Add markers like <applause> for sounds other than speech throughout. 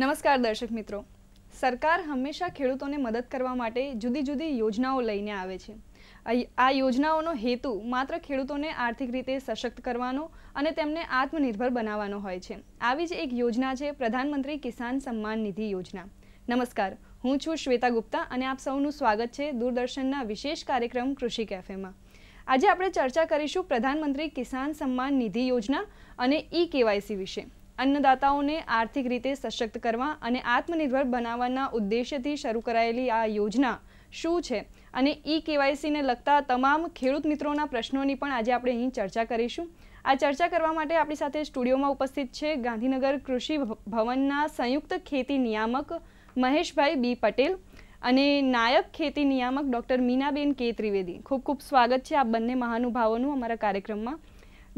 નમસ્કાર દર્શક મિત્રો સરકાર હંમેશા ખેડૂતોને મદદ કરવા માટે જુદી જુદી યોજનાઓ લઈને આવે છે આ યોજનાઓનો હેતુ માત્ર ખેડૂતોને આર્થિક રીતે સશક્ત કરવાનો અને તેમને આત્મનિર્ભર બનાવવાનો હોય છે આવી જ એક યોજના છે પ્રધાનમંત્રી કિસાન સન્માન નિધિ યોજના નમસ્કાર હું છું શ્વેતા ગુપ્તા અને આપ સૌનું સ્વાગત છે દૂરદર્શનના વિશેષ કાર્યક્રમ કૃષિ કેફેમાં આજે આપણે ચર્ચા કરીશું પ્રધાનમંત્રી કિસાન સન્માન નિધિ યોજના અને ઈ કેવાયસી વિશે અન્નદાતાઓને આર્થિક રીતે સશક્ત કરવા અને આત્મનિર્ભર બનાવવાના ઉદ્દેશ્યથી શરૂ કરાયેલી આ યોજના શું છે અને ઈ કેવાયસીને લગતા તમામ ખેડૂત મિત્રોના પ્રશ્નોની પણ આજે આપણે અહીં ચર્ચા કરીશું આ ચર્ચા કરવા માટે આપણી સાથે સ્ટુડિયોમાં ઉપસ્થિત છે ગાંધીનગર કૃષિ ભવનના સંયુક્ત ખેતી નિયામક મહેશભાઈ બી પટેલ અને નાયક ખેતી નિયામક ડૉક્ટર મીનાબેન કે ત્રિવેદી ખૂબ ખૂબ સ્વાગત છે આ બંને મહાનુભાવોનું અમારા કાર્યક્રમમાં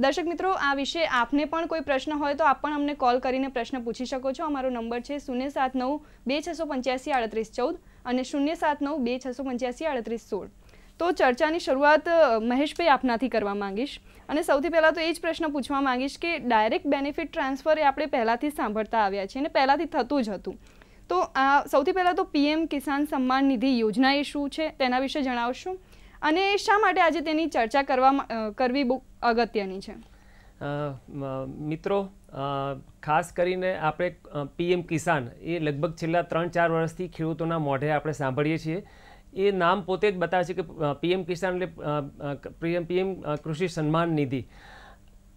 દર્શક મિત્રો આ વિશે આપને પણ કોઈ પ્રશ્ન હોય તો આપ પણ અમને કોલ કરીને પ્રશ્ન પૂછી શકો છો અમારો નંબર છે શૂન્ય સાત નવ બે છસો પંચ્યાસી આડત્રીસ ચૌદ અને શૂન્ય સાત નવ બે છસો પંચ્યાસી આડત્રીસ સોળ તો ચર્ચાની શરૂઆત મહેશભાઈ આપનાથી કરવા માંગીશ અને સૌથી પહેલાં તો એ જ પ્રશ્ન પૂછવા માંગીશ કે ડાયરેક્ટ બેનિફિટ ટ્રાન્સફર એ આપણે પહેલાંથી સાંભળતા આવ્યા છીએ અને પહેલાંથી થતું જ હતું તો આ સૌથી પહેલાં તો પીએમ કિસાન સન્માન નિધિ યોજના એ શું છે તેના વિશે જણાવશો અને શા માટે આજે તેની ચર્ચા કરવા કરવી બહુ અગત્યની છે મિત્રો ખાસ કરીને આપણે પીએમ કિસાન એ લગભગ છેલ્લા ત્રણ ચાર વર્ષથી ખેડૂતોના મોઢે આપણે સાંભળીએ છીએ એ નામ પોતે જ બતાવે છે કે પીએમ કિસાન એટલે પીએમ પીએમ કૃષિ સન્માન નિધિ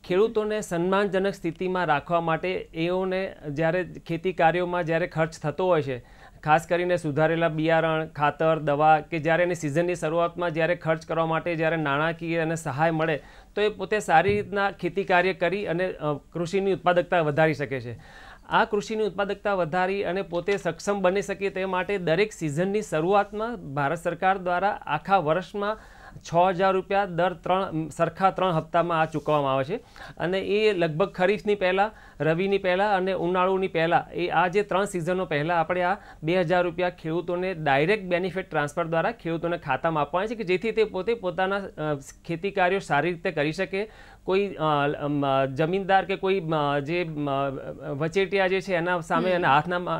ખેડૂતોને સન્માનજનક સ્થિતિમાં રાખવા માટે એઓને જ્યારે ખેતી કાર્યોમાં જ્યારે ખર્ચ થતો હોય છે ખાસ કરીને સુધારેલા બિયારણ ખાતર દવા કે જ્યારે એની સિઝનની શરૂઆતમાં જ્યારે ખર્ચ કરવા માટે જ્યારે નાણાકીય અને સહાય મળે તો એ પોતે સારી રીતના ખેતી કાર્ય કરી અને કૃષિની ઉત્પાદકતા વધારી શકે છે આ કૃષિની ઉત્પાદકતા વધારી અને પોતે સક્ષમ બની શકે તે માટે દરેક સિઝનની શરૂઆતમાં ભારત સરકાર દ્વારા આખા વર્ષમાં છ હજાર રૂપિયા દર ત્રણ સરખા ત્રણ હપ્તામાં આ ચૂકવવામાં આવે છે અને એ લગભગ ખરીફની પહેલાં રવિની પહેલાં અને ઉનાળુની પહેલાં એ આ જે ત્રણ સિઝનો પહેલાં આપણે આ બે હજાર રૂપિયા ખેડૂતોને ડાયરેક્ટ બેનિફિટ ટ્રાન્સફર દ્વારા ખેડૂતોને ખાતામાં આપવાના છે કે જેથી તે પોતે પોતાના ખેતી કાર્યો સારી રીતે કરી શકે કોઈ જમીનદાર કે કોઈ જે વચેટિયા જે છે એના સામે એના હાથના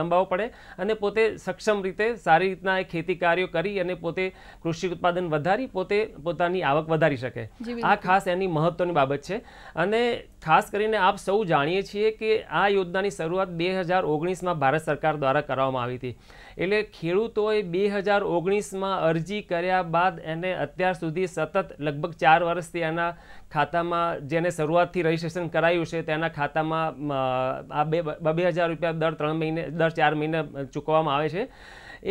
લંબાવો પડે અને પોતે સક્ષમ રીતે સારી રીતના એ ખેતી કાર્યો કરી અને પોતે કૃષિ ઉત્પાદન વધારી પોતે પોતાની આવક વધારી શકે આ ખાસ એની મહત્વની બાબત છે અને ખાસ કરીને આપ સૌ જાણીએ છીએ કે આ યોજનાની શરૂઆત બે હજાર ઓગણીસમાં ભારત સરકાર દ્વારા કરવામાં આવી હતી એટલે ખેડૂતોએ બે હજાર ઓગણીસમાં અરજી કર્યા બાદ એને અત્યાર સુધી સતત લગભગ ચાર વર્ષથી એના ખાતામાં જેને શરૂઆતથી રજીસ્ટ્રેશન કરાયું છે તેના ખાતામાં આ બે બે હજાર રૂપિયા દર ત્રણ મહિને દર ચાર મહિને ચૂકવવામાં આવે છે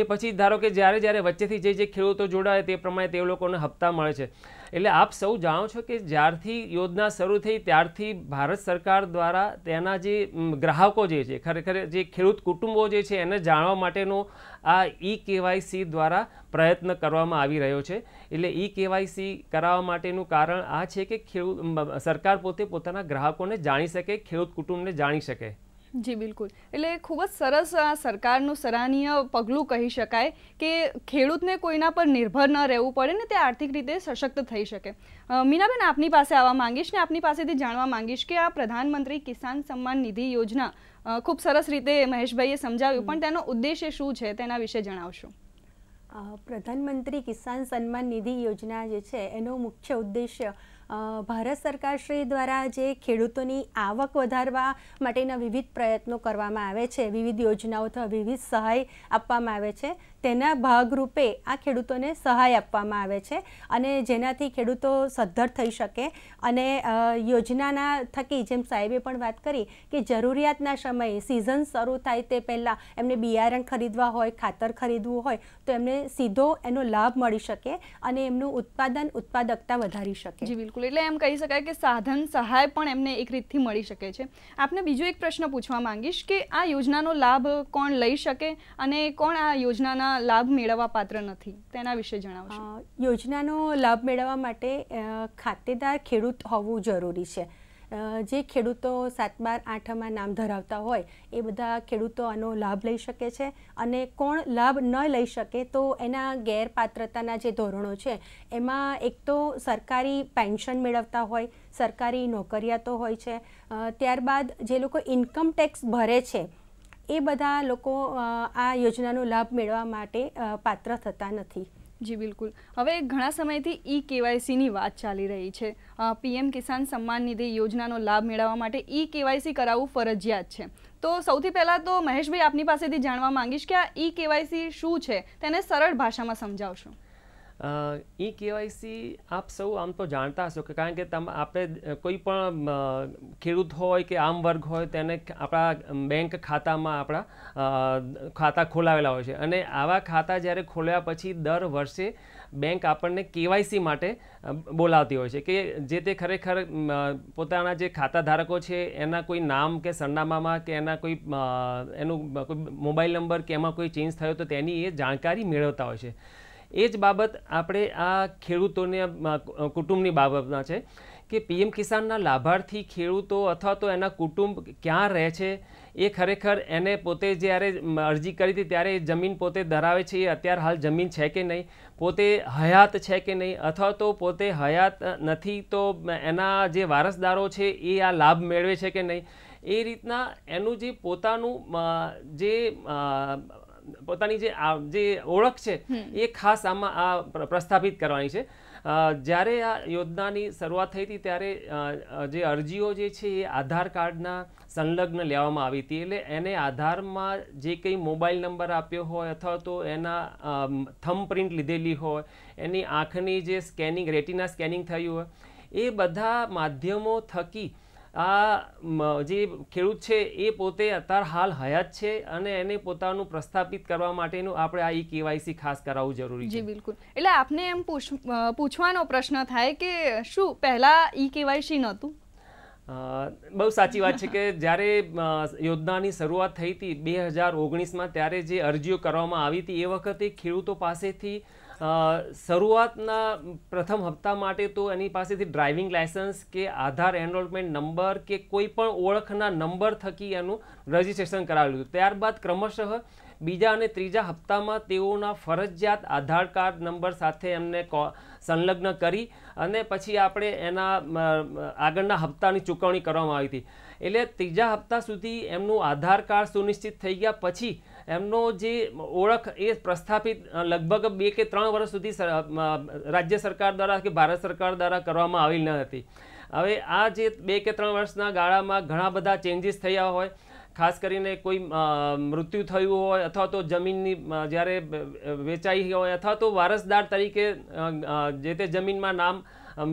એ પછી ધારો કે જ્યારે જ્યારે વચ્ચેથી જે જે ખેડૂતો જોડાય તે પ્રમાણે તે લોકોને હપ્તા મળે છે એટલે આપ સૌ જાણો છો કે જ્યારથી યોજના શરૂ થઈ ત્યારથી ભારત સરકાર દ્વારા તેના જે ગ્રાહકો જે છે ખરેખર જે ખેડૂત કુટુંબો જે છે એને જાણવા માટેનો આ ઈ કેવાયસી દ્વારા પ્રયત્ન કરવામાં આવી રહ્યો છે એટલે ઈ કેવાયસી કરાવવા માટેનું કારણ આ છે કે ખેડૂત સરકાર પોતે પોતાના ગ્રાહકોને જાણી શકે ખેડૂત કુટુંબને જાણી શકે જી બિલકુલ એટલે ખૂબ જ સરસ આ સરકારનું સરાહનીય પગલું કહી શકાય કે ખેડૂતને કોઈના પર નિર્ભર ન રહેવું પડે ને તે આર્થિક રીતે સશક્ત થઈ શકે મીનાબેન આપની પાસે આવવા માંગીશ ને આપની પાસેથી જાણવા માંગીશ કે આ પ્રધાનમંત્રી કિસાન સન્માન નિધિ યોજના ખૂબ સરસ રીતે મહેશભાઈએ સમજાવ્યું પણ તેનો ઉદ્દેશ્ય શું છે તેના વિશે જણાવશો પ્રધાનમંત્રી કિસાન સન્માન નિધિ યોજના જે છે એનો મુખ્ય ઉદ્દેશ્ય ભારત સરકારશ્રી દ્વારા જે ખેડૂતોની આવક વધારવા માટેના વિવિધ પ્રયત્નો કરવામાં આવે છે વિવિધ યોજનાઓ અથવા વિવિધ સહાય આપવામાં આવે છે તેના ભાગરૂપે આ ખેડૂતોને સહાય આપવામાં આવે છે અને જેનાથી ખેડૂતો સદ્ધર થઈ શકે અને યોજનાના થકી જેમ સાહેબે પણ વાત કરી કે જરૂરિયાતના સમયે સિઝન શરૂ થાય તે પહેલાં એમને બિયારણ ખરીદવા હોય ખાતર ખરીદવું હોય તો એમને સીધો એનો લાભ મળી શકે અને એમનું ઉત્પાદન ઉત્પાદકતા વધારી શકે જી બિલકુલ એટલે એમ કહી શકાય કે સાધન સહાય પણ એમને એક રીતથી મળી શકે છે આપને બીજો એક પ્રશ્ન પૂછવા માંગીશ કે આ યોજનાનો લાભ કોણ લઈ શકે અને કોણ આ યોજનાના લાભ મેળવવા પાત્ર નથી તેના વિશે જણાવશો યોજનાનો લાભ મેળવવા માટે ખાતેદાર ખેડૂત હોવું જરૂરી છે જે ખેડૂતો સાત બાર આઠમાં નામ ધરાવતા હોય એ બધા ખેડૂતો આનો લાભ લઈ શકે છે અને કોણ લાભ ન લઈ શકે તો એના ગેરપાત્રતાના જે ધોરણો છે એમાં એક તો સરકારી પેન્શન મેળવતા હોય સરકારી નોકરિયાતો હોય છે ત્યારબાદ જે લોકો ઇન્કમ ટેક્સ ભરે છે એ બધા લોકો આ યોજનાનો લાભ મેળવવા માટે પાત્ર થતા નથી જી બિલકુલ હવે ઘણા સમયથી ઈ કેવાયસીની વાત ચાલી રહી છે પીએમ કિસાન સન્માન નિધિ યોજનાનો લાભ મેળવવા માટે ઈ કેવાયસી કરાવવું ફરજિયાત છે તો સૌથી પહેલાં તો મહેશભાઈ આપની પાસેથી જાણવા માંગીશ કે આ ઈ કેવાયસી શું છે તેને સરળ ભાષામાં સમજાવશો ઈ કેવાયસી આપ સૌ આમ તો જાણતા હશો કે કારણ કે તમે આપણે કોઈ પણ ખેડૂત હોય કે આમ વર્ગ હોય તેને આપણા બેંક ખાતામાં આપણા ખાતા ખોલાવેલા હોય છે અને આવા ખાતા જ્યારે ખોલ્યા પછી દર વર્ષે બેંક આપણને કેવાયસી માટે બોલાવતી હોય છે કે જે તે ખરેખર પોતાના જે ખાતા ધારકો છે એના કોઈ નામ કે સરનામામાં કે એના કોઈ એનું કોઈ મોબાઈલ નંબર કે એમાં કોઈ ચેન્જ થયો તો તેની એ જાણકારી મેળવતા હોય છે એ જ બાબત આપણે આ ખેડૂતોને કુટુંબની બાબતમાં છે કે પીએમ કિસાનના લાભાર્થી ખેડૂતો અથવા તો એના કુટુંબ ક્યાં રહે છે એ ખરેખર એને પોતે જ્યારે અરજી કરી હતી ત્યારે એ જમીન પોતે ધરાવે છે એ અત્યાર હાલ જમીન છે કે નહીં પોતે હયાત છે કે નહીં અથવા તો પોતે હયાત નથી તો એના જે વારસદારો છે એ આ લાભ મેળવે છે કે નહીં એ રીતના એનું જે પોતાનું જે પોતાની જે જે ઓળખ છે એ ખાસ આમાં આ પ્રસ્થાપિત કરવાની છે જ્યારે આ યોજનાની શરૂઆત થઈ હતી ત્યારે જે અરજીઓ જે છે એ આધાર કાર્ડના સંલગ્ન લેવામાં આવી હતી એટલે એને આધારમાં જે કંઈ મોબાઈલ નંબર આપ્યો હોય અથવા તો એના થમ પ્રિન્ટ લીધેલી હોય એની આંખની જે સ્કેનિંગ રેટિના સ્કેનિંગ થયું હોય એ બધા માધ્યમો થકી આ જે ખેડૂત છે એ પોતે અત્યાર હાલ હયાત છે અને એને પોતાનું પ્રસ્થાપિત કરવા માટેનું આપણે આ ઈ કેવાયસી ખાસ કરાવવું જરૂરી છે બિલકુલ એટલે આપને એમ પૂછવાનો પ્રશ્ન થાય કે શું પહેલા ઈ કેવાયસી નહોતું બહુ સાચી વાત છે કે જ્યારે યોજનાની શરૂઆત થઈ હતી બે હજાર ઓગણીસમાં ત્યારે જે અરજીઓ કરવામાં આવી હતી એ વખતે ખેડૂતો પાસેથી શરૂઆતના પ્રથમ હપ્તા માટે તો એની પાસેથી ડ્રાઇવિંગ લાયસન્સ કે આધાર એનરોલમેન્ટ નંબર કે કોઈ પણ ઓળખના નંબર થકી એનું રજિસ્ટ્રેશન કરાવેલું હતું ત્યારબાદ ક્રમશઃ બીજા અને ત્રીજા હપ્તામાં તેઓના ફરજિયાત આધાર કાર્ડ નંબર સાથે એમને કો સંલગ્ન કરી અને પછી આપણે એના આગળના હપ્તાની ચૂકવણી કરવામાં આવી હતી એટલે ત્રીજા હપ્તા સુધી એમનું આધાર કાર્ડ સુનિશ્ચિત થઈ ગયા પછી એમનો જે ઓળખ એ પ્રસ્થાપિત લગભગ બે કે ત્રણ વર્ષ સુધી રાજ્ય સરકાર દ્વારા કે ભારત સરકાર દ્વારા કરવામાં આવી ન હતી હવે આ જે બે કે ત્રણ વર્ષના ગાળામાં ઘણા બધા ચેન્જીસ થયા હોય ખાસ કરીને કોઈ મૃત્યુ થયું હોય અથવા તો જમીનની જ્યારે વેચાઈ હોય અથવા તો વારસદાર તરીકે જે તે જમીનમાં નામ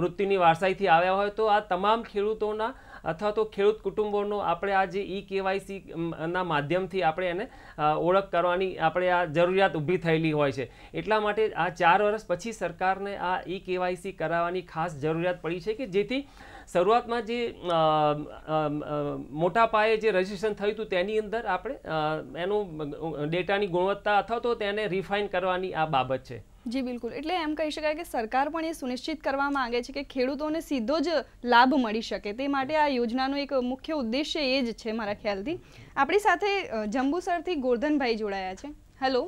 મૃત્યુની વારસાઈથી આવ્યા હોય તો આ તમામ ખેડૂતોના અથવા તો ખેડૂત કુટુંબોનો આપણે આ જે ઈ કેવાયસી ના માધ્યમથી આપણે એને ઓળખ કરવાની આપણે આ જરૂરિયાત ઊભી થયેલી હોય છે એટલા માટે આ ચાર વર્ષ પછી સરકારને આ ઈ કેવાયસી કરાવવાની ખાસ જરૂરિયાત પડી છે કે જેથી શરૂઆતમાં જે મોટા પાયે જે રજિસ્ટ્રેશન થયું હતું તેની અંદર આપણે એનું ડેટાની ગુણવત્તા અથવા તો તેને રિફાઇન કરવાની આ બાબત છે જી બિલકુલ એટલે એમ કહી શકાય કે સરકાર પણ એ સુનિશ્ચિત કરવા માંગે છે કે ખેડૂતોને સીધો જ લાભ મળી શકે તે માટે આ યોજનાનો એક મુખ્ય ઉદ્દેશ્ય એ જ છે મારા ખ્યાલથી આપણી સાથે જંબુસરથી ગોરધનભાઈ જોડાયા છે હેલો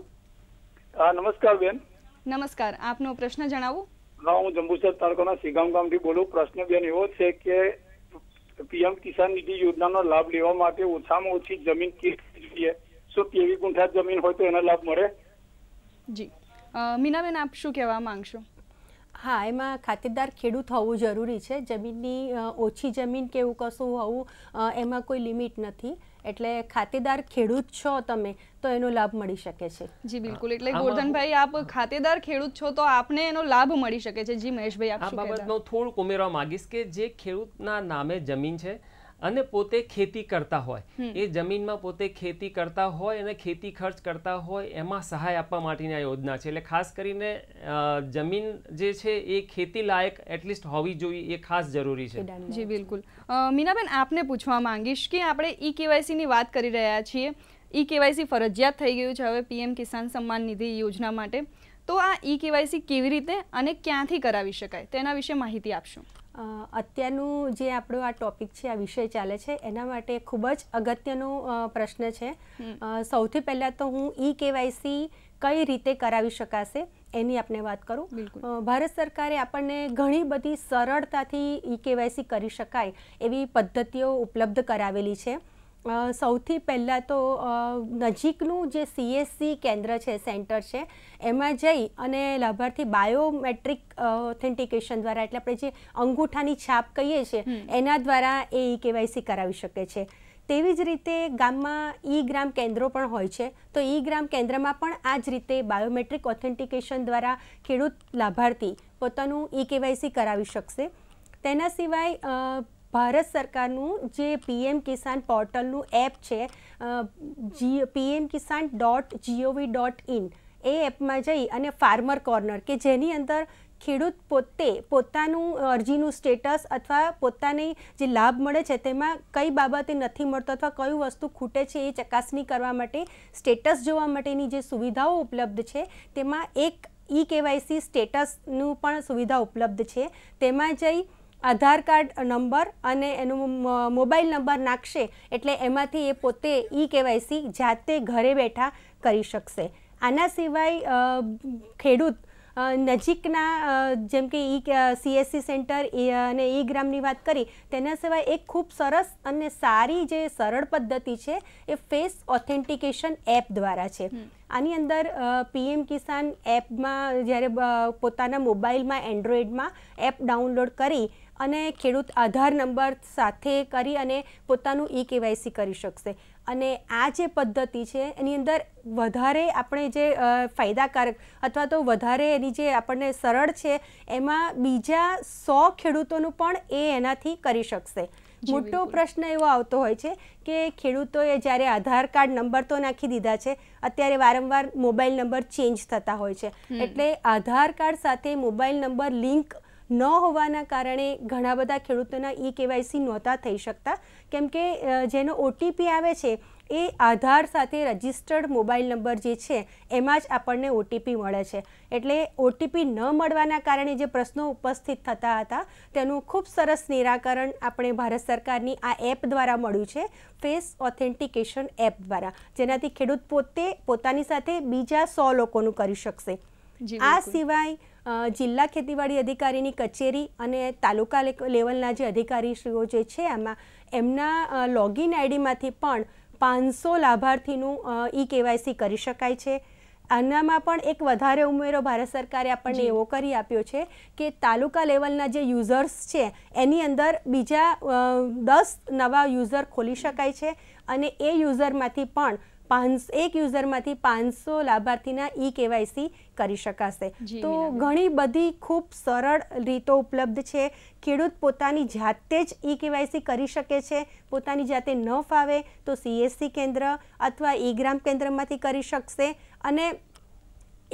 નમસ્કાર બેન નમસ્કાર આપનો પ્રશ્ન જણાવો હા હું જંબુસર તાલુકાના સિગામ ગામથી બોલું પ્રશ્ન બેન એવો છે કે પીએમ કિસાન નિધિ યોજનાનો લાભ લેવા માટે ઓછામાં ઓછી જમીન કેટલી જોઈએ શું તેવી ગુંઠા જમીન હોય તો એનો લાભ મળે જી મીનાબેન આપ શું કહેવા માંગશો હા એમાં ખાતેદાર ખેડૂત હોવું જરૂરી છે જમીનની ઓછી જમીન કે એવું કશું હોવું એમાં કોઈ લિમિટ નથી એટલે ખાતેદાર ખેડૂત છો તમે તો એનો લાભ મળી શકે છે જી બિલકુલ એટલે ગોરધનભાઈ આપ ખાતેદાર ખેડૂત છો તો આપને એનો લાભ મળી શકે છે જી મહેશભાઈ આપ આ બાબતમાં થોડુંક ઉમેરવા માંગીશ કે જે ખેડૂતના નામે જમીન છે અને પોતે ખેતી કરતા હોય એ જમીનમાં પોતે ખેતી કરતા હોય અને ખેતી ખર્ચ કરતા હોય એમાં સહાય આપવા માટેની આ યોજના છે એટલે ખાસ કરીને જમીન જે છે એ ખેતી લાયક એટલીસ્ટ હોવી જોઈએ એ ખાસ જરૂરી છે જી બિલકુલ મીનાબેન આપને પૂછવા માંગીશ કે આપણે ઈ કેવાયસીની વાત કરી રહ્યા છીએ ઈ કેવાયસી ફરજિયાત થઈ ગયું છે હવે પીએમ કિસાન સન્માન નિધિ યોજના માટે તો આ ઈ કેવાયસી કેવી રીતે અને ક્યાંથી કરાવી શકાય તેના વિશે માહિતી આપશું અત્યારનું જે આપણો આ ટોપિક છે આ વિષય ચાલે છે એના માટે ખૂબ જ અગત્યનો પ્રશ્ન છે સૌથી પહેલાં તો હું ઈ કેવાયસી કઈ રીતે કરાવી શકાશે એની આપણે વાત કરું ભારત સરકારે આપણને ઘણી બધી સરળતાથી ઈ કેવાયસી કરી શકાય એવી પદ્ધતિઓ ઉપલબ્ધ કરાવેલી છે સૌથી પહેલાં તો નજીકનું જે સીએસસી કેન્દ્ર છે સેન્ટર છે એમાં જઈ અને લાભાર્થી બાયોમેટ્રિક ઓથેન્ટિકેશન દ્વારા એટલે આપણે જે અંગૂઠાની છાપ કહીએ છીએ એના દ્વારા એ ઈ કેવાયસી કરાવી શકે છે તેવી જ રીતે ગામમાં ઈ ગ્રામ કેન્દ્રો પણ હોય છે તો ઈ ગ્રામ કેન્દ્રમાં પણ આ જ રીતે બાયોમેટ્રિક ઓથેન્ટિકેશન દ્વારા ખેડૂત લાભાર્થી પોતાનું ઈ કેવાયસી કરાવી શકશે તેના સિવાય ભારત સરકારનું જે પીએમ કિસાન પોર્ટલનું એપ છે જી PM Kisan dot gov dot in એ એપમાં જઈ અને ફાર્મર કોર્નર કે જેની અંદર ખેડૂત પોતે પોતાનું અરજીનું સ્ટેટસ અથવા પોતાને જે લાભ મળે છે તેમાં કઈ બાબતે નથી મળતો અથવા કયું વસ્તુ ખૂટે છે એ ચકાસણી કરવા માટે સ્ટેટસ જોવા માટેની જે સુવિધાઓ ઉપલબ્ધ છે તેમાં એક ઈ કેવાયસી સ્ટેટસનું પણ સુવિધા ઉપલબ્ધ છે તેમાં જઈ આધાર કાર્ડ નંબર અને એનો મોબાઈલ નંબર નાખશે એટલે એમાંથી એ પોતે ઈ કેવાયસી જાતે ઘરે બેઠા કરી શકશે આના સિવાય ખેડૂત નજીકના જેમ કે ઈ સીએસસી સેન્ટર અને ઈ ગ્રામની વાત કરી તેના સિવાય એક ખૂબ સરસ અને સારી જે સરળ પદ્ધતિ છે એ ફેસ ઓથેન્ટિકેશન એપ દ્વારા છે આની અંદર પીએમ કિસાન એપમાં જ્યારે પોતાના મોબાઈલમાં એન્ડ્રોઈડમાં એપ ડાઉનલોડ કરી અને ખેડૂત આધાર નંબર સાથે કરી અને પોતાનું ઈ કેવાયસી કરી શકશે અને આ જે પદ્ધતિ છે એની અંદર વધારે આપણે જે ફાયદાકારક અથવા તો વધારે એની જે આપણને સરળ છે એમાં બીજા સો ખેડૂતોનું પણ એ એનાથી કરી શકશે મોટો પ્રશ્ન એવો આવતો હોય છે કે ખેડૂતોએ જ્યારે આધાર કાર્ડ નંબર તો નાખી દીધા છે અત્યારે વારંવાર મોબાઈલ નંબર ચેન્જ થતા હોય છે એટલે આધાર કાર્ડ સાથે મોબાઈલ નંબર લિંક ન હોવાના કારણે ઘણા બધા ખેડૂતોના ઈ કેવાયસી નહોતા થઈ શકતા કેમ કે જેનો ઓટીપી આવે છે એ આધાર સાથે રજિસ્ટર્ડ મોબાઈલ નંબર જે છે એમાં જ આપણને ઓટીપી મળે છે એટલે ઓટીપી ન મળવાના કારણે જે પ્રશ્નો ઉપસ્થિત થતા હતા તેનું ખૂબ સરસ નિરાકરણ આપણે ભારત સરકારની આ એપ દ્વારા મળ્યું છે ફેસ ઓથેન્ટિકેશન એપ દ્વારા જેનાથી ખેડૂત પોતે પોતાની સાથે બીજા સો લોકોનું કરી શકશે આ સિવાય જિલ્લા ખેતીવાડી અધિકારીની કચેરી અને તાલુકા લેવલના જે અધિકારીશ્રીઓ જે છે એમાં એમના લોગિન આઈડીમાંથી પણ પાંચસો લાભાર્થીનું ઈ કેવાયસી કરી શકાય છે આનામાં પણ એક વધારે ઉમેરો ભારત સરકારે આપણને એવો કરી આપ્યો છે કે તાલુકા લેવલના જે યુઝર્સ છે એની અંદર બીજા દસ નવા યુઝર ખોલી શકાય છે અને એ યુઝરમાંથી પણ પાંચ એક યુઝરમાંથી પાંચસો લાભાર્થીના ઈ કેવાયસી કરી શકાશે તો ઘણી બધી ખૂબ સરળ રીતો ઉપલબ્ધ છે ખેડૂત પોતાની જાતે જ ઈ કેવાયસી કરી શકે છે પોતાની જાતે ન ફાવે તો સીએસસી કેન્દ્ર અથવા ઈ ગ્રામ કેન્દ્રમાંથી કરી શકશે અને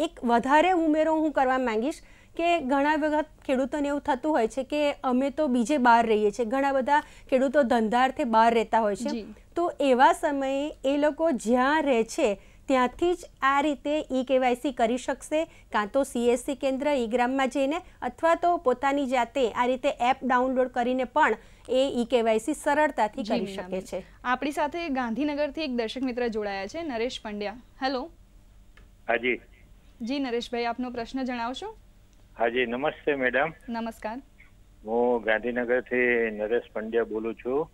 એક વધારે ઉમેરો હું કરવા માંગીશ કે ઘણા વખત ખેડૂતોને એવું થતું હોય છે કે અમે તો બીજે બહાર રહીએ છીએ ઘણા બધા ખેડૂતો ધંધાર્થે બહાર રહેતા હોય છે તો એવા સમયે એ લોકો જ્યાં રહે છે ત્યાંથી જ આ રીતે ઇ કેવાયસી કરી શકશે કાં તો સીએસસી કેન્દ્ર ઈ ગ્રામમાં જઈને અથવા તો પોતાની જાતે આ રીતે એપ ડાઉનલોડ કરીને પણ એ ઈ કેવાયસી સરળતાથી કરી શકે છે આપણી સાથે ગાંધીનગરથી એક દર્શક મિત્ર જોડાયા છે નરેશ પંડ્યા હેલો હાજી જી નરેશભાઈ આપનો પ્રશ્ન જણાવશો હાજી નમસ્તે મેડમ નમસ્કાર હું ગાંધીનગર થી નરેશ પંડ્યા બોલું છું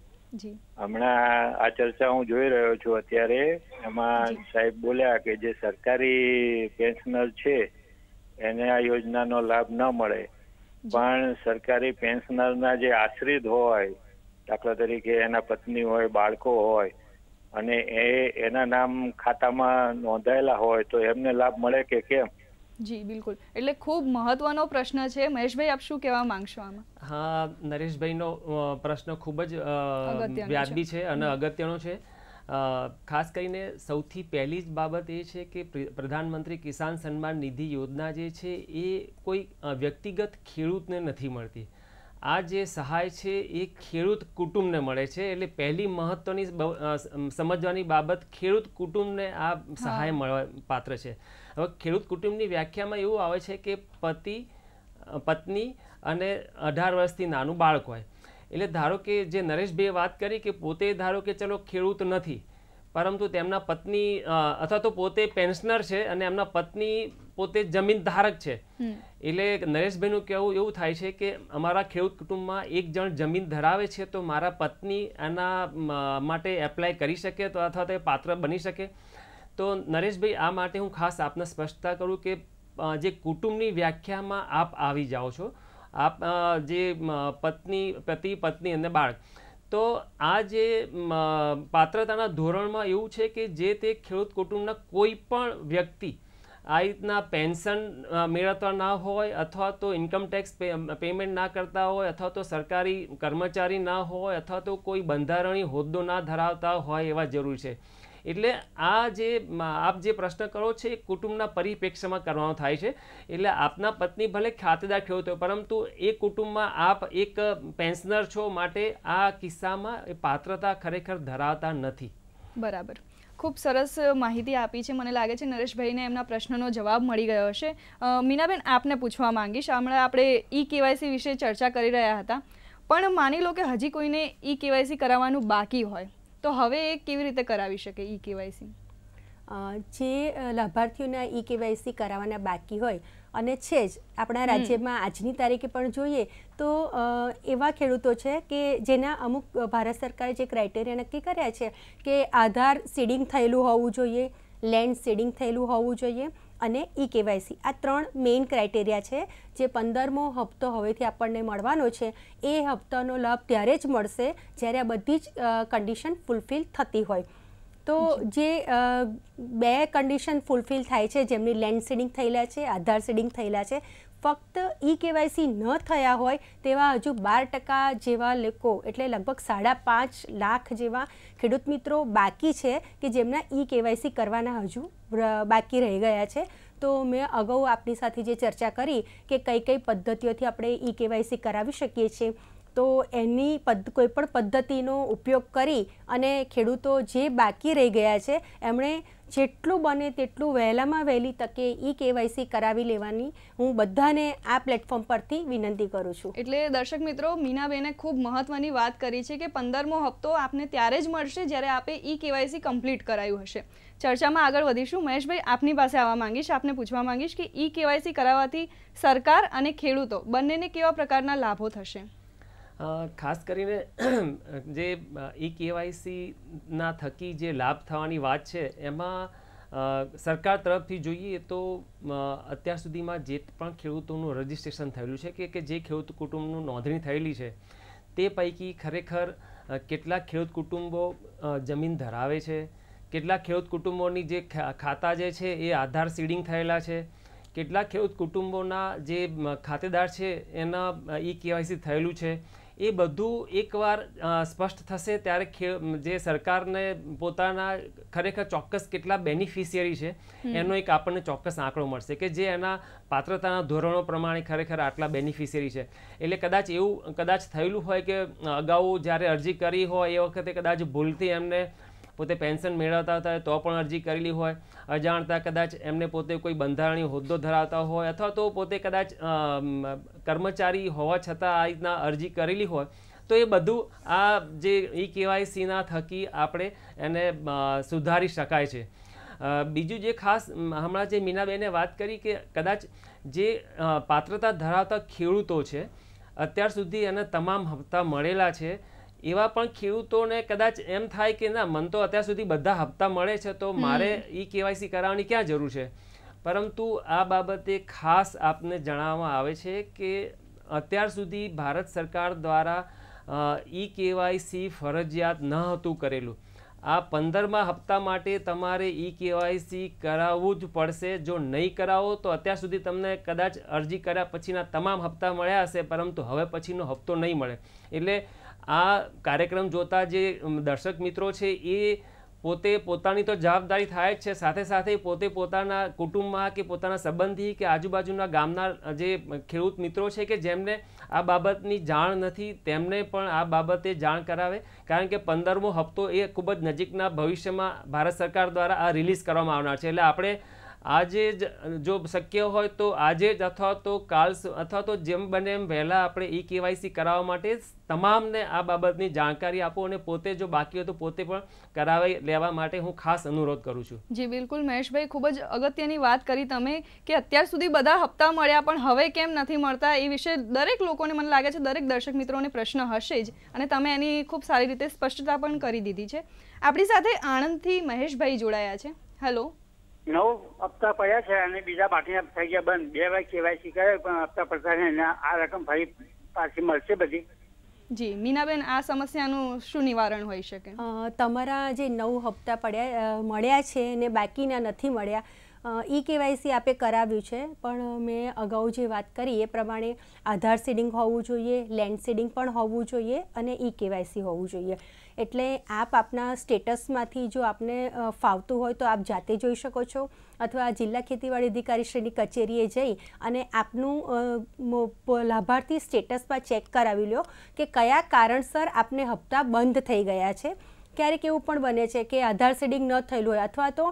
જી હમણાં આ ચર્ચા હું જોઈ રહ્યો છું અત્યારે એમાં સાહેબ બોલ્યા કે જે સરકારી પેન્શનર છે એને આ યોજનાનો લાભ ન મળે પણ સરકારી પેન્શનરના જે આશ્રિત હોય દાખલા તરીકે એના પત્ની હોય બાળકો હોય અને એ એના નામ ખાતામાં નોંધાયેલા હોય તો એમને લાભ મળે કે કેમ જી બિલકુલ એટલે ખૂબ મહત્વનો પ્રશ્ન છે મહેશભાઈ આપ શું કહેવા માંગશો આમાં હા નરેશભાઈનો પ્રશ્ન ખૂબ જ વ્યાજબી છે અને અગત્યનો છે ખાસ કરીને સૌથી પહેલી જ બાબત એ છે કે પ્રધાનમંત્રી કિસાન સન્માન નિધિ યોજના જે છે એ કોઈ વ્યક્તિગત ખેડૂતને નથી મળતી આ જે સહાય છે એ ખેડૂત કુટુંબને મળે છે એટલે પહેલી મહત્વની સમજવાની બાબત ખેડૂત કુટુંબને આ સહાય મળવા પાત્ર છે હવે ખેડૂત કુટુંબની વ્યાખ્યામાં એવું આવે છે કે પતિ પત્ની અને અઢાર વર્ષથી નાનું બાળક હોય એટલે ધારો કે જે નરેશભાઈએ વાત કરી કે પોતે ધારો કે ચલો ખેડૂત નથી પરંતુ તેમના પત્ની અથવા તો પોતે પેન્શનર છે અને એમના પત્ની પોતે જમીન ધારક છે એટલે નરેશભાઈનું કહેવું એવું થાય છે કે અમારા ખેડૂત કુટુંબમાં એક જણ જમીન ધરાવે છે તો મારા પત્ની એના માટે એપ્લાય કરી શકે તો અથવા તો પાત્ર બની શકે તો નરેશભાઈ આ માટે હું ખાસ આપને સ્પષ્ટતા કરું કે જે કુટુંબની વ્યાખ્યામાં આપ આવી જાઓ છો આપ જે પત્ની પતિ પત્ની અને બાળક તો આ જે પાત્રતાના ધોરણમાં એવું છે કે જે તે ખેડૂત કુટુંબના કોઈ પણ વ્યક્તિ આ રીતના પેન્શન મેળવતા ના હોય અથવા તો ઇન્કમટેક્સ પેમેન્ટ ના કરતા હોય અથવા તો સરકારી કર્મચારી ના હોય અથવા તો કોઈ બંધારણીય હોદ્દો ના ધરાવતા હોય એવા જરૂર છે એટલે આ જે આપ જે પ્રશ્ન કરો છો એ કુટુંબના પરિપ્રેક્ષ્યમાં કરવાનો થાય છે એટલે આપના પત્ની ભલે ખાતેદાર ખેડૂત હોય પરંતુ એ કુટુંબમાં આપ એક પેન્શનર છો માટે આ કિસ્સામાં એ પાત્રતા ખરેખર ધરાવતા નથી બરાબર ખૂબ સરસ માહિતી આપી છે મને લાગે છે નરેશભાઈને એમના પ્રશ્નનો જવાબ મળી ગયો હશે મીનાબેન આપને પૂછવા માંગીશ હમણાં આપણે ઈ કેવાયસી વિશે ચર્ચા કરી રહ્યા હતા પણ માની લો કે હજી કોઈને ઈ કેવાયસી કરાવવાનું બાકી હોય તો હવે એ કેવી રીતે કરાવી શકે ઈ કેવાયસી જે લાભાર્થીઓના ઈ કેવાયસી કરાવવાના બાકી હોય અને છે જ આપણા રાજ્યમાં આજની તારીખે પણ જોઈએ તો એવા ખેડૂતો છે કે જેના અમુક ભારત સરકારે જે ક્રાઇટેરિયા નક્કી કર્યા છે કે આધાર સીડિંગ થયેલું હોવું જોઈએ લેન્ડ સીડિંગ થયેલું હોવું જોઈએ અને ઈ e કેવાયસી આ ત્રણ મેઇન ક્રાઇટેરિયા છે જે પંદરમો હપ્તો હવેથી આપણને મળવાનો છે એ હપ્તાનો લાભ ત્યારે જ મળશે જ્યારે આ બધી જ કન્ડિશન ફૂલફિલ થતી હોય તો જે બે કન્ડિશન ફૂલફિલ થાય છે જેમની લેન્ડ સીડિંગ થયેલા છે આધાર સીડિંગ થયેલા છે ફક્ત ઈ કેવાયસી ન થયા હોય તેવા હજુ બાર ટકા જેવા લોકો એટલે લગભગ સાડા પાંચ લાખ જેવા ખેડૂત મિત્રો બાકી છે કે જેમના ઈ કેવાયસી કરવાના હજુ બાકી રહી ગયા છે તો મેં અગાઉ આપની સાથે જે ચર્ચા કરી કે કઈ કઈ પદ્ધતિઓથી આપણે ઈ કેવાયસી કરાવી શકીએ છીએ તો એની પદ્ધ કોઈપણ પદ્ધતિનો ઉપયોગ કરી અને ખેડૂતો જે બાકી રહી ગયા છે એમણે જેટલું બને તેટલું વહેલામાં વહેલી તકે ઈ કેવાયસી કરાવી લેવાની હું બધાને આ પ્લેટફોર્મ પરથી વિનંતી કરું છું એટલે દર્શક મિત્રો મીનાબેને ખૂબ મહત્વની વાત કરી છે કે પંદરમો હપ્તો આપને ત્યારે જ મળશે જ્યારે આપે ઈ કેવાયસી કમ્પ્લીટ કરાયું હશે ચર્ચામાં આગળ વધીશું મહેશભાઈ આપની પાસે આવવા માંગીશ આપને પૂછવા માંગીશ કે ઈ કેવાયસી કરાવવાથી સરકાર અને ખેડૂતો બંનેને કેવા પ્રકારના લાભો થશે ખાસ કરીને <clears throat> જે ઈ કેવાયસીના થકી જે લાભ થવાની વાત છે એમાં સરકાર તરફથી જોઈએ તો અત્યાર સુધીમાં જે પણ ખેડૂતોનું રજિસ્ટ્રેશન થયેલું છે કે કે જે ખેડૂત કુટુંબનું નોંધણી થયેલી છે તે પૈકી ખરેખર કેટલા ખેડૂત કુટુંબો જમીન ધરાવે છે કેટલા ખેડૂત કુટુંબોની જે ખાતા જે છે એ આધાર સીડિંગ થયેલા છે કેટલા ખેડૂત કુટુંબોના જે ખાતેદાર છે એના ઈ કેવાયસી થયેલું છે એ બધું એકવાર સ્પષ્ટ થશે ત્યારે જે સરકારને પોતાના ખરેખર ચોક્કસ કેટલા બેનિફિશિયરી છે એનો એક આપણને ચોક્કસ આંકડો મળશે કે જે એના પાત્રતાના ધોરણો પ્રમાણે ખરેખર આટલા બેનિફિશિયરી છે એટલે કદાચ એવું કદાચ થયેલું હોય કે અગાઉ જ્યારે અરજી કરી હોય એ વખતે કદાચ ભૂલથી એમને પોતે પેન્શન મેળવતા હોય તો પણ અરજી કરેલી હોય અજાણતા કદાચ એમને પોતે કોઈ બંધારણીય હોદ્દો ધરાવતા હોય અથવા તો પોતે કદાચ કર્મચારી હોવા છતાં આ રીતના અરજી કરેલી હોય તો એ બધું આ જે ઈ કેવાયસીના થકી આપણે એને સુધારી શકાય છે બીજું જે ખાસ હમણાં જે મીનાબેને વાત કરી કે કદાચ જે પાત્રતા ધરાવતા ખેડૂતો છે અત્યાર સુધી એને તમામ હપ્તા મળેલા છે એવા પણ ખેડૂતોને કદાચ એમ થાય કે ના મન તો અત્યાર સુધી બધા હપ્તા મળે છે તો મારે ઈ કેવાયસી કરાવવાની ક્યાં જરૂર છે પરંતુ આ બાબતે ખાસ આપને જણાવવામાં આવે છે કે અત્યાર સુધી ભારત સરકાર દ્વારા ઈ કેવાયસી ફરજિયાત ન હતું કરેલું આ પંદરમા હપ્તા માટે તમારે ઈ કેવાયસી કરાવવું જ પડશે જો નહીં કરાવો તો અત્યાર સુધી તમને કદાચ અરજી કર્યા પછીના તમામ હપ્તા મળ્યા હશે પરંતુ હવે પછીનો હપ્તો નહીં મળે એટલે આ કાર્યક્રમ જોતા જે દર્શક મિત્રો છે એ પોતે પોતાની તો જવાબદારી થાય જ છે સાથે સાથે પોતે પોતાના કુટુંબમાં કે પોતાના સંબંધી કે આજુબાજુના ગામના જે ખેડૂત મિત્રો છે કે જેમને આ બાબતની જાણ નથી તેમને પણ આ બાબતે જાણ કરાવે કારણ કે પંદરમો હપ્તો એ ખૂબ જ નજીકના ભવિષ્યમાં ભારત સરકાર દ્વારા આ રિલીઝ કરવામાં આવનાર છે એટલે આપણે આજે જ જો શક્ય હોય તો આજે જ અથવા તો કાલ અથવા તો જેમ બને એમ વહેલાં આપણે ઈ કેવાયસી કરાવવા માટે તમામને આ બાબતની જાણકારી આપો અને પોતે જો બાકી હોય તો પોતે પણ કરાવી લેવા માટે હું ખાસ અનુરોધ કરું છું જી બિલકુલ મહેશભાઈ ખૂબ જ અગત્યની વાત કરી તમે કે અત્યાર સુધી બધા હપ્તા મળ્યા પણ હવે કેમ નથી મળતા એ વિશે દરેક લોકોને મને લાગે છે દરેક દર્શક મિત્રોને પ્રશ્ન હશે જ અને તમે એની ખૂબ સારી રીતે સ્પષ્ટતા પણ કરી દીધી છે આપણી સાથે આણંદથી મહેશભાઈ જોડાયા છે હેલો નવ હપ્તા પડ્યા છે અને બીજા બાકીના થઈ ગયા બંધ બે વાર કેવાયસી કરે પણ હપ્તા પડતા નહીં આ રકમ ફરી પાછી મળશે બધી જી મીનાબેન આ સમસ્યાનું શું નિવારણ હોઈ શકે તમારા જે નવ હપ્તા પડ્યા મળ્યા છે ને બાકીના નથી મળ્યા ઇ કેવાયસી આપે કરાવ્યું છે પણ મેં અગાઉ જે વાત કરી એ પ્રમાણે આધાર સીડિંગ હોવું જોઈએ લેન્ડ સીડિંગ પણ હોવું જોઈએ અને ઈ કેવાયસી હોવું જોઈએ એટલે આપ આપના સ્ટેટસમાંથી જો આપને ફાવતું હોય તો આપ જાતે જોઈ શકો છો અથવા જિલ્લા ખેતીવાડી અધિકારી શ્રીની કચેરીએ જઈ અને આપનું લાભાર્થી સ્ટેટસમાં ચેક કરાવી લો કે કયા કારણસર આપને હપ્તા બંધ થઈ ગયા છે ક્યારેક એવું પણ બને છે કે આધાર સેડિંગ ન થયેલું હોય અથવા તો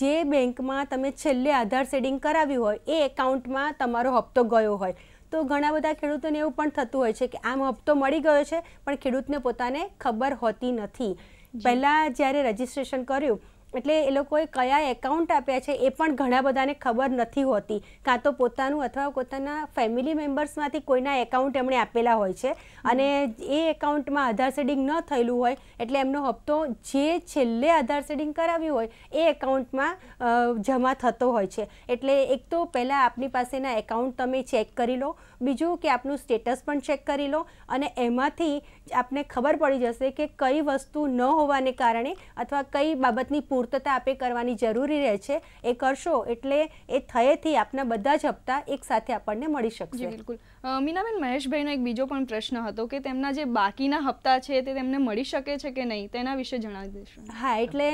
જે બેંકમાં તમે છેલ્લે આધાર સેડિંગ કરાવ્યું હોય એ એકાઉન્ટમાં તમારો હપ્તો ગયો હોય તો ઘણા બધા ખેડૂતોને એવું પણ થતું હોય છે કે આમ હપ્તો મળી ગયો છે પણ ખેડૂતને પોતાને ખબર હોતી નથી પહેલાં જ્યારે રજિસ્ટ્રેશન કર્યું એટલે એ લોકોએ કયા એકાઉન્ટ આપ્યા છે એ પણ ઘણા બધાને ખબર નથી હોતી કાં તો પોતાનું અથવા પોતાના ફેમિલી મેમ્બર્સમાંથી કોઈના એકાઉન્ટ એમણે આપેલા હોય છે અને એ એકાઉન્ટમાં આધાર સેડિંગ ન થયેલું હોય એટલે એમનો હપ્તો જે છેલ્લે આધાર સેડિંગ કરાવ્યું હોય એ એકાઉન્ટમાં જમા થતો હોય છે એટલે એક તો પહેલાં આપની પાસેના એકાઉન્ટ તમે ચેક કરી લો બીજું કે આપનું સ્ટેટસ પણ ચેક કરી લો અને એમાંથી આપને ખબર પડી જશે કે કઈ વસ્તુ ન હોવાને કારણે અથવા કઈ બાબતની પૂર્તતા આપે કરવાની જરૂરી રહે છે એ કરશો એટલે એ થયેથી આપના બધા જ હપ્તા એકસાથે આપણને મળી શકશે બિલકુલ મીનાબેન મહેશભાઈનો એક બીજો પણ પ્રશ્ન હતો કે તેમના જે બાકીના હપ્તા છે તે તેમને મળી શકે છે કે નહીં તેના વિશે જણાવી દેશો હા એટલે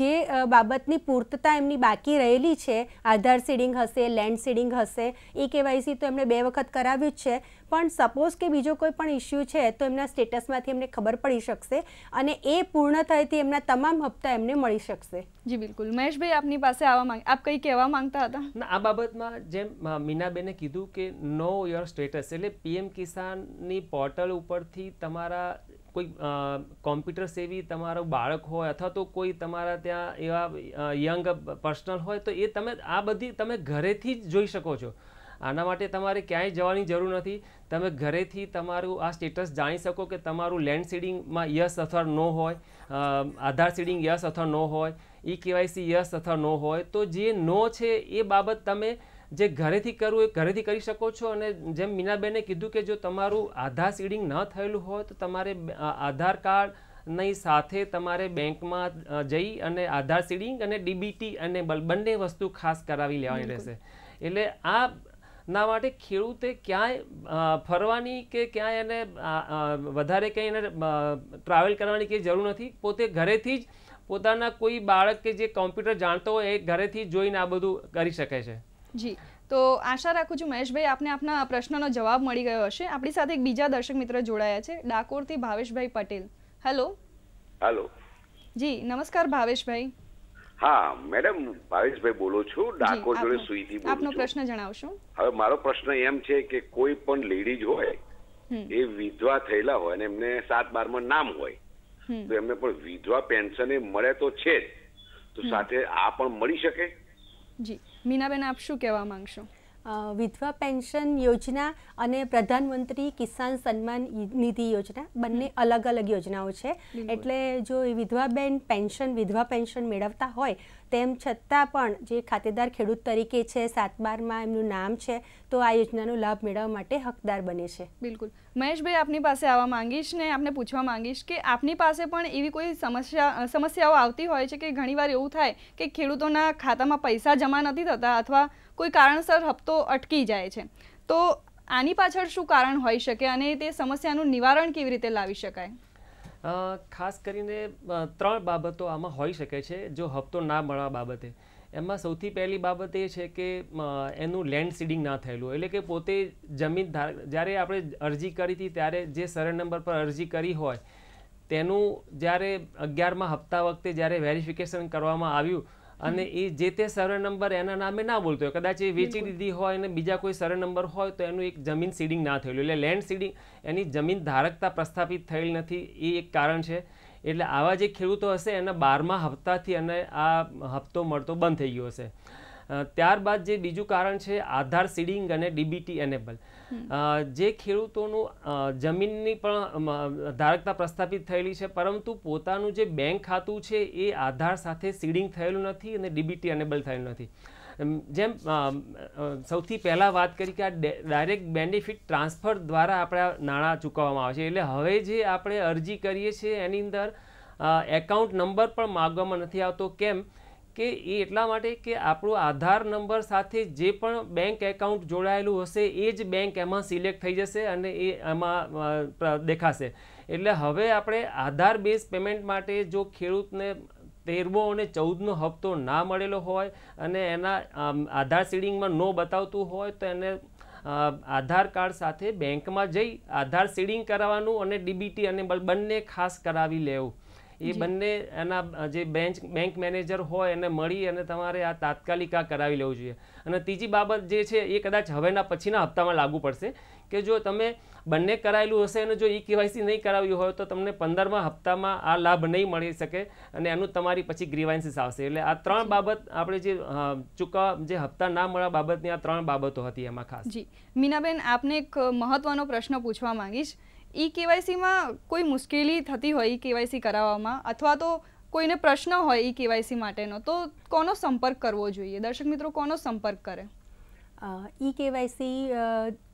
જે બાબતની પૂર્તતા એમની બાકી રહેલી છે આધાર સીડિંગ હશે લેન્ડ સીડિંગ હશે એ કેવાયસી તો એમણે બે વખત કરાવ્યું જ છે પણ સપોઝ કે બીજો કોઈ પણ ઇસ્યુ છે તો એમના સ્ટેટસમાંથી એમને ખબર પડી શકશે અને એ પૂર્ણ થાયથી એમના તમામ હપ્તા એમને મળી શકશે જી બિલકુલ મહેશભાઈ આપની પાસે આવવા માંગ આપ કંઈ કહેવા માંગતા હતા ના આ બાબતમાં જેમ મીનાબેને કીધું કે નો યોર સ્ટેટસ એટલે પીએમ કિસાનની પોર્ટલ ઉપરથી તમારા કોઈ કોમ્પ્યુટર સેવી તમારું બાળક હોય અથવા તો કોઈ તમારા ત્યાં એવા યંગ પર્સનલ હોય તો એ તમે આ બધી તમે ઘરેથી જ જોઈ શકો છો આના માટે તમારે ક્યાંય જવાની જરૂર નથી તમે ઘરેથી તમારું આ સ્ટેટસ જાણી શકો કે તમારું લેન્ડ સીડિંગમાં યસ અથવા નો હોય આધાર સીડિંગ યસ અથવા નો હોય ઈ કેવાયસી યસ અથવા નો હોય તો જે નો છે એ બાબત તમે જે ઘરેથી કરવું એ ઘરેથી કરી શકો છો અને જેમ મીનાબેને કીધું કે જો તમારું આધાર સીડિંગ ન થયેલું હોય તો તમારે આધાર કાર્ડની સાથે તમારે બેંકમાં જઈ અને આધાર સીડિંગ અને ડીબીટી અને બંને વસ્તુ ખાસ કરાવી લેવાની રહેશે એટલે આ ના માટે ખેડૂતે ક્યાંય ફરવાની કે ક્યાંય એને વધારે કંઈ એને ટ્રાવેલ કરવાની કંઈ જરૂર નથી પોતે ઘરેથી જ પોતાના કોઈ બાળક કે જે કોમ્પ્યુટર જાણતો હોય એ ઘરેથી જોઈને આ બધું કરી શકે છે જી તો આશા રાખું છું મહેશભાઈ આપને આપના પ્રશ્નનો જવાબ મળી ગયો હશે આપણી સાથે એક બીજા દર્શક મિત્ર જોડાયા છે ડાકોરથી ભાવેશભાઈ પટેલ હેલો હેલો જી નમસ્કાર ભાવેશભાઈ હા મેડમ ભાવેશભાઈ બોલું છું ડાકોર જોડે સુઈથી આપનો પ્રશ્ન જણાવશો હવે મારો પ્રશ્ન એમ છે કે કોઈ પણ લેડીઝ હોય એ વિધવા થયેલા હોય અને એમને સાત બારમાં નામ હોય તો એમને પણ વિધવા પેન્શન એ મળે તો છે જ તો સાથે આ પણ મળી શકે જી મીનાબેન આપ શું કહેવા માંગશો વિધવા પેન્શન યોજના અને પ્રધાનમંત્રી કિસાન સન્માન નિધિ યોજના બંને અલગ અલગ યોજનાઓ છે એટલે જો વિધવા બેન પેન્શન વિધવા પેન્શન મેળવતા હોય તેમ છતાં પણ જે ખાતેદાર ખેડૂત તરીકે છે સાત બારમાં એમનું નામ છે તો આ યોજનાનો લાભ મેળવવા માટે હકદાર બને છે બિલકુલ મહેશભાઈ આપની પાસે આવવા માંગીશ ને આપને પૂછવા માંગીશ કે આપની પાસે પણ એવી કોઈ સમસ્યા સમસ્યાઓ આવતી હોય છે કે ઘણીવાર એવું થાય કે ખેડૂતોના ખાતામાં પૈસા જમા નથી થતા અથવા કોઈ કારણસર હપ્તો અટકી જાય છે તો આની પાછળ શું કારણ હોઈ શકે અને તે સમસ્યાનું નિવારણ કેવી રીતે લાવી શકાય ખાસ કરીને ત્રણ બાબતો આમાં હોઈ શકે છે જો હપ્તો ના મળવા બાબતે એમાં સૌથી પહેલી બાબત એ છે કે એનું લેન્ડ સીડિંગ ના થયેલું એટલે કે પોતે જમીન જ્યારે આપણે અરજી કરી હતી ત્યારે જે સરળ નંબર પર અરજી કરી હોય તેનું જ્યારે અગિયારમાં હપ્તા વખતે જ્યારે વેરિફિકેશન કરવામાં આવ્યું અને એ જે તે સરળ નંબર એના નામે ના બોલતો હોય કદાચ એ વેચી દીધી હોય અને બીજા કોઈ સર્વે નંબર હોય તો એનું એક જમીન સીડિંગ ના થયેલું એટલે લેન્ડ સીડિંગ એની જમીન ધારકતા પ્રસ્થાપિત થયેલ નથી એ એક કારણ છે એટલે આવા જે ખેડૂતો હશે એના બારમા હપ્તાથી અને આ હપ્તો મળતો બંધ થઈ ગયો હશે ત્યારબાદ જે બીજું કારણ છે આધાર સીડિંગ અને ડીબીટી એનેબલ જે ખેડૂતોનું જમીનની પણ ધારકતા પ્રસ્થાપિત થયેલી છે પરંતુ પોતાનું જે બેંક ખાતું છે એ આધાર સાથે સીડિંગ થયેલું નથી અને ડીબીટી એનેબલ થયેલું નથી જેમ સૌથી પહેલાં વાત કરી કે આ ડાયરેક્ટ બેનિફિટ ટ્રાન્સફર દ્વારા આપણા નાણાં ચૂકવવામાં આવે છે એટલે હવે જે આપણે અરજી કરીએ છીએ એની અંદર એકાઉન્ટ નંબર પણ માગવામાં નથી આવતો કેમ કે એ એટલા માટે કે આપણો આધાર નંબર સાથે જે પણ બેંક એકાઉન્ટ જોડાયેલું હશે એ જ બેંક એમાં સિલેક્ટ થઈ જશે અને એ એમાં દેખાશે એટલે હવે આપણે આધાર બેઝ પેમેન્ટ માટે જો ખેડૂતને તેરમો અને ચૌદનો હપ્તો ના મળેલો હોય અને એના આધાર સીડિંગમાં નો બતાવતું હોય તો એને આધાર કાર્ડ સાથે બેંકમાં જઈ આધાર સીડિંગ કરાવવાનું અને ડીબીટી અને બંને ખાસ કરાવી લેવું એ બંને એના જે બેંચ બેંક મેનેજર હોય એને મળી અને તમારે આ તાત્કાલિક આ કરાવી લેવું જોઈએ અને ત્રીજી બાબત જે છે એ કદાચ હવેના પછીના હપ્તામાં લાગુ પડશે કે જો તમે બંને કરાયેલું હશે અને જો ઈ કેવાયસી નહીં કરાવ્યું હોય તો તમને પંદરમાં હપ્તામાં આ લાભ નહીં મળી શકે અને એનું તમારી પછી ગ્રીવાન્સીસ આવશે એટલે આ ત્રણ બાબત આપણે જે ચૂકવવા જે હપ્તા ના મળવા બાબતની આ ત્રણ બાબતો હતી એમાં ખાસ જી મીનાબેન આપને એક મહત્વનો પ્રશ્ન પૂછવા માંગીશ ઈ કેવાયસીમાં કોઈ મુશ્કેલી થતી હોય ઈ કેવાયસી કરાવવામાં અથવા તો કોઈને પ્રશ્ન હોય ઈ કેવાયસી માટેનો તો કોનો સંપર્ક કરવો જોઈએ દર્શક મિત્રો કોનો સંપર્ક કરે ઈ કેવાયસી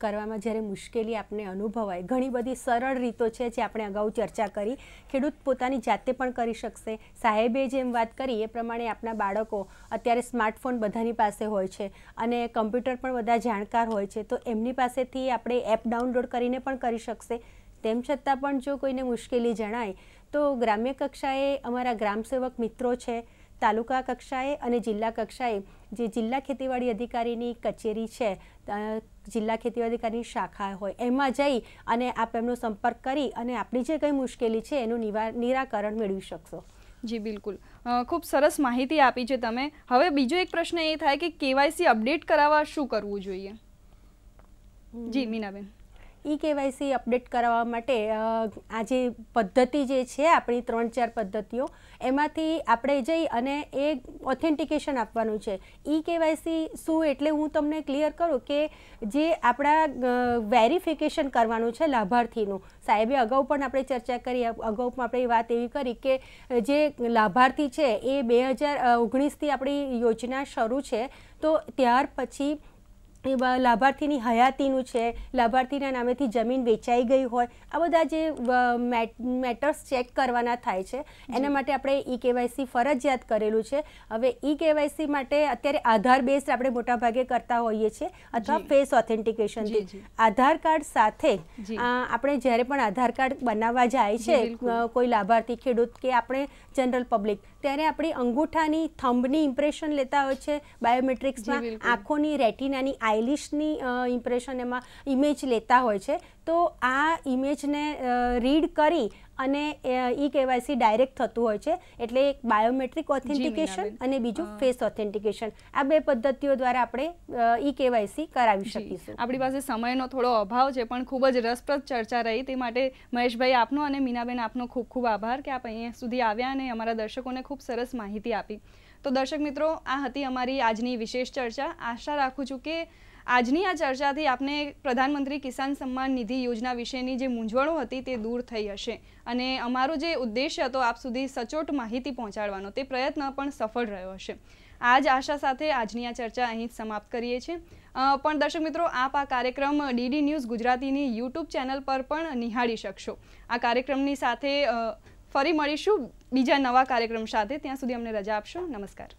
કરવામાં જ્યારે મુશ્કેલી આપણે અનુભવાય ઘણી બધી સરળ રીતો છે જે આપણે અગાઉ ચર્ચા કરી ખેડૂત પોતાની જાતે પણ કરી શકશે સાહેબે જેમ વાત કરી એ પ્રમાણે આપણા બાળકો અત્યારે સ્માર્ટફોન બધાની પાસે હોય છે અને કમ્પ્યુટર પણ બધા જાણકાર હોય છે તો એમની પાસેથી આપણે એપ ડાઉનલોડ કરીને પણ કરી શકશે તેમ છતાં પણ જો કોઈને મુશ્કેલી જણાય તો ગ્રામ્ય કક્ષાએ અમારા ગ્રામસેવક મિત્રો છે તાલુકા કક્ષાએ અને જિલ્લા કક્ષાએ જે જિલ્લા ખેતીવાડી અધિકારીની કચેરી છે જિલ્લા ખેતીવાડી અધિકારીની શાખા હોય એમાં જઈ અને આપ એમનો સંપર્ક કરી અને આપણી જે કંઈ મુશ્કેલી છે એનું નિરાકરણ મેળવી શકશો જી બિલકુલ ખૂબ સરસ માહિતી આપી છે તમે હવે બીજો એક પ્રશ્ન એ થાય કે કેવાયસી અપડેટ કરાવવા શું કરવું જોઈએ જી મીનાબેન ઈ કેવાયસી અપડેટ કરાવવા માટે આ જે પદ્ધતિ જે છે આપણી ત્રણ ચાર પદ્ધતિઓ એમાંથી આપણે જઈ અને એ ઓથેન્ટિકેશન આપવાનું છે ઈ કેવાયસી શું એટલે હું તમને ક્લિયર કરું કે જે આપણા વેરિફિકેશન કરવાનું છે લાભાર્થીનું સાહેબે અગાઉ પણ આપણે ચર્ચા કરી અગાઉ પણ આપણે વાત એવી કરી કે જે લાભાર્થી છે એ બે હજાર ઓગણીસથી આપણી યોજના શરૂ છે તો ત્યાર પછી લાભાર્થીની હયાતીનું છે લાભાર્થીના નામેથી જમીન વેચાઈ ગઈ હોય આ બધા જે મેટર્સ ચેક કરવાના થાય છે એના માટે આપણે ઈ કેવાયસી ફરજિયાત કરેલું છે હવે ઈ કેવાયસી માટે અત્યારે આધાર બેઝ આપણે મોટાભાગે કરતા હોઈએ છીએ અથવા ફેસ ઓથેન્ટિકેશન આધાર કાર્ડ સાથે આપણે જ્યારે પણ આધાર કાર્ડ બનાવવા જાય છે કોઈ લાભાર્થી ખેડૂત કે આપણે જનરલ પબ્લિક ત્યારે આપણે અંગૂઠાની થંબની ઇમ્પ્રેશન લેતા હોય છે બાયોમેટ્રિક્સમાં આંખોની રેટિનાની આઈલિશની ઇમ્પ્રેશન એમાં ઇમેજ લેતા હોય છે તો આ ઇમેજને રીડ કરી અને ઈ કેવાયસી ડાયરેક્ટ થતું હોય છે એટલે એક બાયોમેટ્રિક ઓથેન્ટિકેશન અને બીજું ફેસ ઓથેન્ટિકેશન આ બે પદ્ધતિઓ દ્વારા આપણે ઈ કેવાયસી કરાવી શકીશું આપણી પાસે સમયનો થોડો અભાવ છે પણ ખૂબ જ રસપ્રદ ચર્ચા રહી તે માટે મહેશભાઈ આપનો અને મીનાબેન આપનો ખૂબ ખૂબ આભાર કે આપ અહીંયા સુધી આવ્યા અને અમારા દર્શકોને ખૂબ સરસ માહિતી આપી તો દર્શક મિત્રો આ હતી અમારી આજની વિશેષ ચર્ચા આશા રાખું છું કે આજની આ ચર્ચાથી આપને પ્રધાનમંત્રી કિસાન સન્માન નિધિ યોજના વિશેની જે મૂંઝવણો હતી તે દૂર થઈ હશે અને અમારો જે ઉદ્દેશ્ય હતો આપ સુધી સચોટ માહિતી પહોંચાડવાનો તે પ્રયત્ન પણ સફળ રહ્યો હશે આ જ આશા સાથે આજની આ ચર્ચા અહીં સમાપ્ત કરીએ છીએ પણ દર્શક મિત્રો આપ આ કાર્યક્રમ ડીડી ન્યૂઝ ગુજરાતીની યુટ્યુબ ચેનલ પર પણ નિહાળી શકશો આ કાર્યક્રમની સાથે ફરી મળીશું બીજા નવા કાર્યક્રમ સાથે ત્યાં સુધી અમને રજા આપશો નમસ્કાર